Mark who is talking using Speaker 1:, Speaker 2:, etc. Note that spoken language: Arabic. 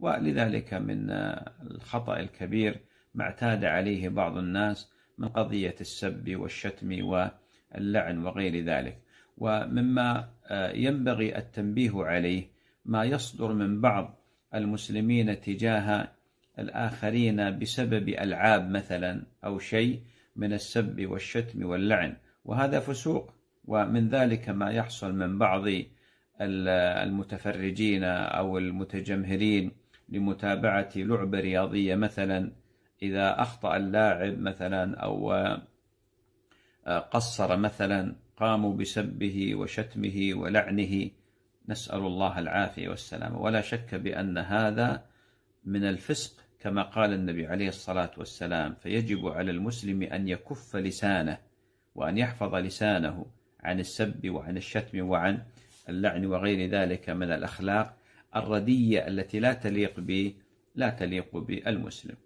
Speaker 1: ولذلك من الخطأ الكبير ما اعتاد عليه بعض الناس من قضية السب والشتم واللعن وغير ذلك ومما ينبغي التنبيه عليه ما يصدر من بعض المسلمين تجاه الآخرين بسبب ألعاب مثلا أو شيء من السب والشتم واللعن وهذا فسوق ومن ذلك ما يحصل من بعض المتفرجين أو المتجمهرين لمتابعة لعبة رياضية مثلا إذا أخطأ اللاعب مثلا أو آه، قصر مثلا قاموا بسبه وشتمه ولعنه نسأل الله العافية والسلامة ولا شك بأن هذا من الفسق كما قال النبي عليه الصلاة والسلام فيجب على المسلم أن يكف لسانه وأن يحفظ لسانه عن السب وعن الشتم وعن اللعن وغير ذلك من الأخلاق الردية التي لا تليق ب لا تليق بالمسلم